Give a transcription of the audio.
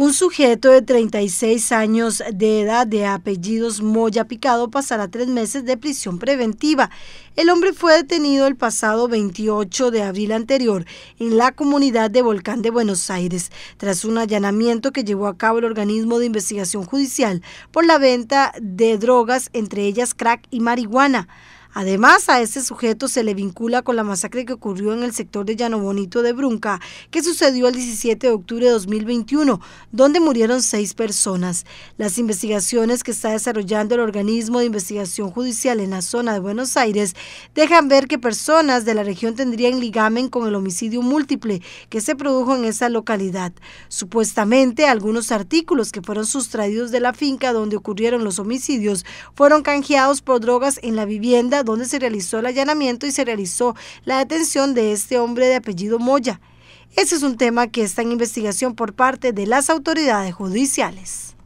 Un sujeto de 36 años de edad de apellidos Moya Picado pasará tres meses de prisión preventiva. El hombre fue detenido el pasado 28 de abril anterior en la comunidad de Volcán de Buenos Aires, tras un allanamiento que llevó a cabo el organismo de investigación judicial por la venta de drogas, entre ellas crack y marihuana. Además, a este sujeto se le vincula con la masacre que ocurrió en el sector de Llano Bonito de Brunca, que sucedió el 17 de octubre de 2021, donde murieron seis personas. Las investigaciones que está desarrollando el organismo de investigación judicial en la zona de Buenos Aires dejan ver que personas de la región tendrían ligamen con el homicidio múltiple que se produjo en esa localidad. Supuestamente, algunos artículos que fueron sustraídos de la finca donde ocurrieron los homicidios fueron canjeados por drogas en la vivienda donde se realizó el allanamiento y se realizó la detención de este hombre de apellido Moya. Ese es un tema que está en investigación por parte de las autoridades judiciales.